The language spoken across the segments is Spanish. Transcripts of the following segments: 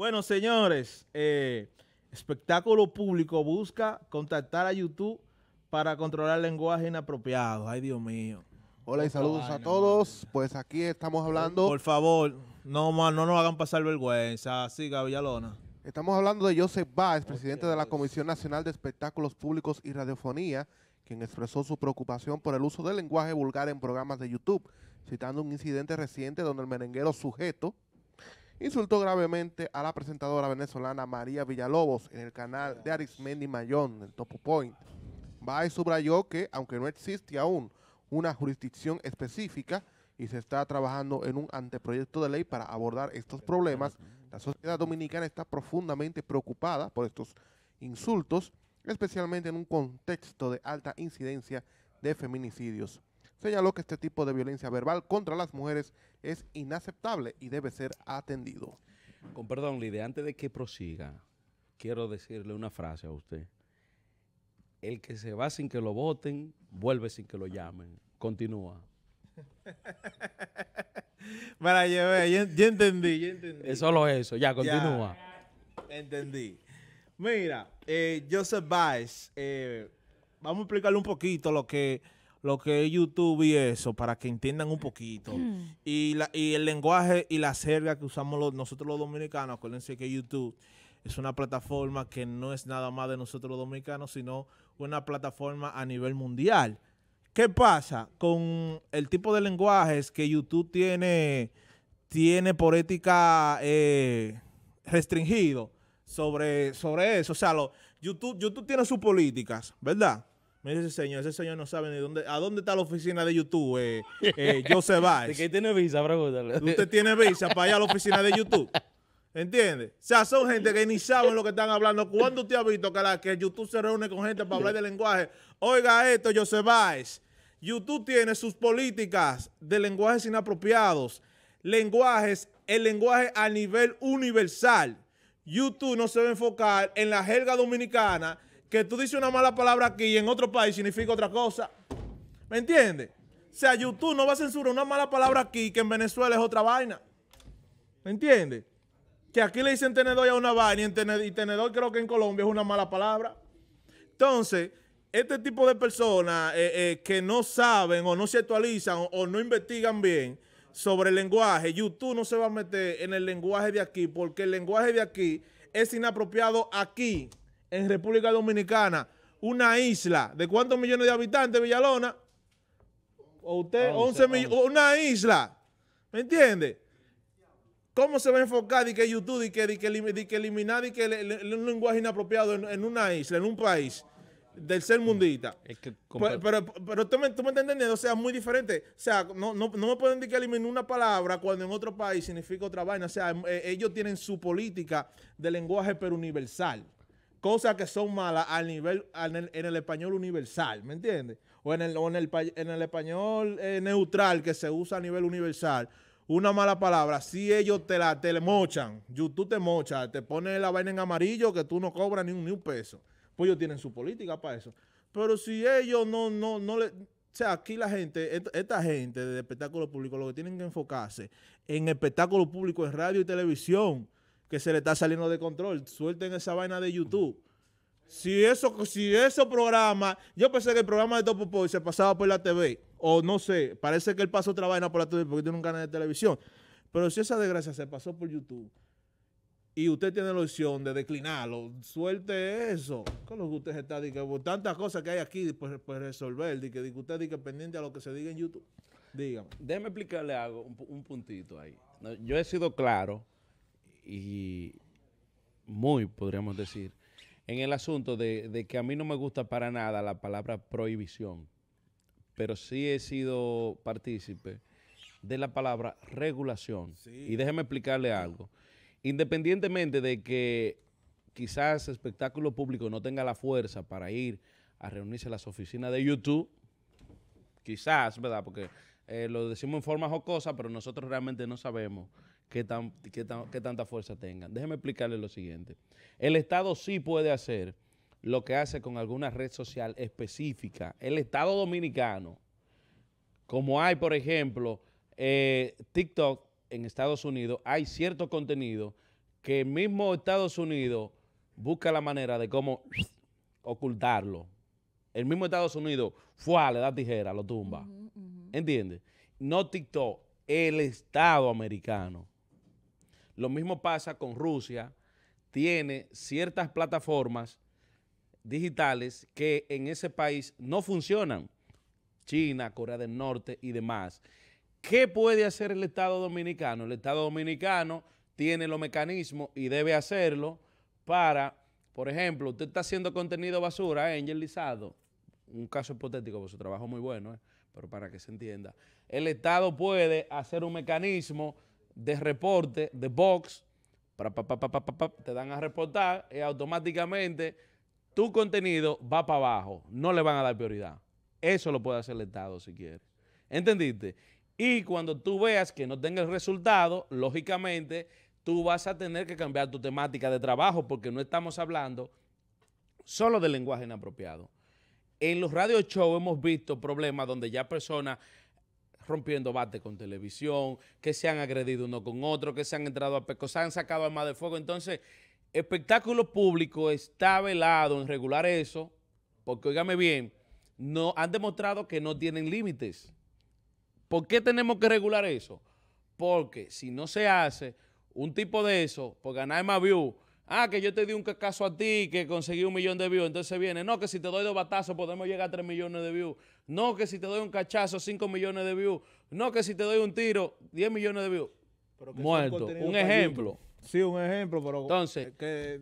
Bueno, señores, eh, espectáculo público busca contactar a YouTube para controlar lenguaje inapropiado. Ay, Dios mío. Hola y saludos a todos. pues aquí estamos hablando. Por favor, no, no nos hagan pasar vergüenza. Siga, Villalona. Estamos hablando de Joseph Baez, presidente de la Comisión Nacional de Espectáculos Públicos y Radiofonía, quien expresó su preocupación por el uso del lenguaje vulgar en programas de YouTube, citando un incidente reciente donde el merenguero sujeto, insultó gravemente a la presentadora venezolana María Villalobos en el canal de Arismendi Mayón, del Topo Point. y subrayó que, aunque no existe aún una jurisdicción específica y se está trabajando en un anteproyecto de ley para abordar estos problemas, la sociedad dominicana está profundamente preocupada por estos insultos, especialmente en un contexto de alta incidencia de feminicidios señaló que este tipo de violencia verbal contra las mujeres es inaceptable y debe ser atendido. Con perdón, Lidia, antes de que prosiga, quiero decirle una frase a usted. El que se va sin que lo voten, vuelve sin que lo llamen. Continúa. Para yo, yo, entendí, yo entendí. Es solo eso, ya, continúa. entendí. Mira, eh, Joseph Baez, eh, vamos a explicarle un poquito lo que lo que es YouTube y eso, para que entiendan un poquito. Mm. Y, la, y el lenguaje y la jerga que usamos los, nosotros los dominicanos, acuérdense que YouTube es una plataforma que no es nada más de nosotros los dominicanos, sino una plataforma a nivel mundial. ¿Qué pasa con el tipo de lenguajes que YouTube tiene, tiene por ética eh, restringido sobre, sobre eso? O sea, YouTube, YouTube tiene sus políticas, ¿verdad? Me ese señor, ese señor no sabe ni dónde, a dónde está la oficina de YouTube, eh, eh ¿De qué tiene visa, pregúntale? Usted tiene visa para ir a la oficina de YouTube. ¿Entiendes? O sea, son gente que ni saben lo que están hablando. ¿Cuándo usted ha visto que, que YouTube se reúne con gente para hablar de lenguaje? Oiga esto, Jose Baez. YouTube tiene sus políticas de lenguajes inapropiados, lenguajes, el lenguaje a nivel universal. YouTube no se va a enfocar en la jerga dominicana que tú dices una mala palabra aquí y en otro país significa otra cosa. ¿Me entiendes? O sea, YouTube no va a censurar una mala palabra aquí que en Venezuela es otra vaina. ¿Me entiendes? Que aquí le dicen tenedor a una vaina y, tenedor, creo que en Colombia es una mala palabra. Entonces, este tipo de personas eh, eh, que no saben o no se actualizan o no investigan bien sobre el lenguaje, YouTube no se va a meter en el lenguaje de aquí porque el lenguaje de aquí es inapropiado aquí en República Dominicana una isla de cuántos millones de habitantes, Villalona. O usted, 11, millones, una isla. ¿Me entiende? ¿Cómo se va a enfocar y que YouTube, y que, que, que eliminar y que el un lenguaje inapropiado en, una isla, en un país del ser mm, mundista? pero, pero, tú, me, tú estás entendiendo, o sea, muy diferente. O sea, no, me pueden decir que eliminar una palabra cuando en otro país significa otra vaina. O sea, em, eh, ellos tienen su política de lenguaje pero universal cosas que son malas al nivel, en, el, español universal, ¿me entiendes? O, en el, en, el, español eh, neutral que se usa a nivel universal, una mala palabra, si ellos te la te mochan, YouTube te mocha, te pone la vaina en amarillo que tú no cobras ni un, ni un peso. Pues ellos tienen su política para eso. Pero si ellos no, no, no le... O sea, aquí la gente, esta, gente de espectáculo público, lo que tienen que enfocarse en espectáculo público, en radio y televisión que se le está saliendo de control. Suelten esa vaina de YouTube. Si eso, si eso programa, yo pensé que el programa de Topo Poy se pasaba por la TV, o no sé, parece que él pasó otra vaina por la TV porque tiene un canal de televisión. Pero si esa desgracia se pasó por YouTube y usted tiene la opción de declinarlo, suelte eso. Con lo que usted está diciendo, tantas cosas que hay aquí por, pues, pues resolver, que usted diga pendiente a lo que se diga en YouTube. Dígame. Déjeme explicarle algo, un, puntito ahí. yo he sido claro y muy, podríamos decir, en el asunto de, que a mí no me gusta para nada la palabra prohibición, pero sí he sido partícipe de la palabra regulación. Y déjeme explicarle algo. Independientemente de que quizás espectáculo público no tenga la fuerza para ir a reunirse a las oficinas de YouTube, quizás, ¿verdad? Porque eh, lo decimos en forma jocosa, pero nosotros realmente no sabemos que, tan, tanta fuerza tengan. Déjeme explicarles lo siguiente. El Estado sí puede hacer lo que hace con alguna red social específica. El Estado dominicano, como hay, por ejemplo, eh, TikTok en Estados Unidos, hay cierto contenido que el mismo Estados Unidos busca la manera de cómo ocultarlo. El mismo Estados Unidos, fuá, le da tijera, lo tumba. entiende ¿Entiendes? No TikTok, el Estado americano. Lo mismo pasa con Rusia, tiene ciertas plataformas digitales que en ese país no funcionan. China, Corea del Norte y demás. ¿Qué puede hacer el Estado Dominicano? El Estado Dominicano tiene los mecanismos y debe hacerlo para, por ejemplo, usted está haciendo contenido basura, ¿eh? Lizado, un caso hipotético, por su trabajo muy bueno, eh, pero para que se entienda. El Estado puede hacer un mecanismo de reporte, de box, para, te dan a reportar y automáticamente tu contenido va para abajo. No le van a dar prioridad. Eso lo puede hacer el Estado si quiere. ¿Entendiste? Y cuando tú veas que no tenga el resultado, lógicamente tú vas a tener que cambiar tu temática de trabajo porque no estamos hablando solo del lenguaje inapropiado. En los radio show hemos visto problemas donde ya personas rompiendo bate con televisión, que se han agredido uno con otro, que se han entrado a pesco, se han sacado armas de fuego. Entonces, espectáculo público está velado en regular eso, porque oígame bien, no, han demostrado que no tienen límites. ¿Por qué tenemos que regular eso? Porque si no se hace un tipo de eso, por ganar más views, ah, que yo te di un caso a ti, que conseguí un millón de views, entonces viene, no, que si te doy dos batazos podemos llegar a tres millones de views. No que si te doy un cachazo, 5 millones de views. No que si te doy un tiro, 10 millones de views. Muerto. Un ejemplo. Sí, un ejemplo, pero... Entonces,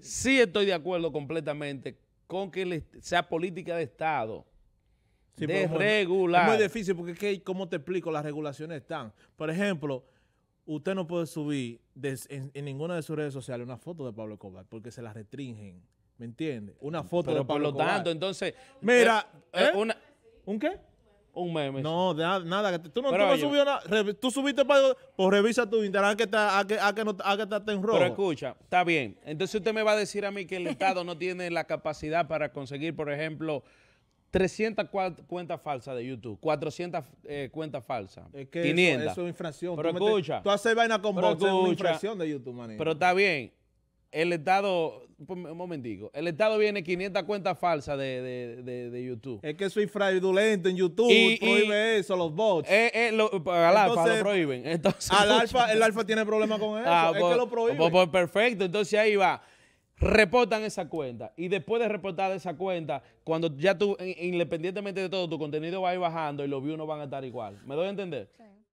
sí estoy de acuerdo completamente con que sea política de Estado. Sí, regular. Es muy difícil porque, ¿qué, ¿cómo te explico? Las regulaciones están. Por ejemplo, usted no puede subir en, ninguna de sus redes sociales una foto de Pablo Escobar porque se la restringen. ¿Me entiende? Una foto de Pablo Escobar. Por lo tanto, entonces... Mira... Eh, eh, ¿eh? una, ¿Un qué? Un meme. No, nada, Tú no, tú nada. Tú subiste para. Pues revisa tu internet. que está, a que, a no, está en rojo. Pero escucha, está bien. Entonces usted me va a decir a mí que el Estado no tiene la capacidad para conseguir, por ejemplo, 300 cuentas falsas de YouTube, 400 eh, cuentas falsas, es que 500. Eso, es infracción. Pero escucha. tú haces vaina con bots, es una infracción de YouTube, manito. Pero está bien, el Estado, un momentico, el Estado viene 500 cuentas falsas de, de, de, YouTube. Es que soy fraudulento en YouTube, y, prohíbe eso, los bots. Eh, eh, al Alfa lo prohíben. al alfa, el Alfa tiene problemas con eso, ah, es que pues, lo prohíben. Pues, pues, perfecto, entonces ahí va. Reportan esa cuenta y después de reportar esa cuenta, cuando ya tú, independientemente de todo, tu contenido va a ir bajando y los views no van a estar igual. ¿Me doy a entender?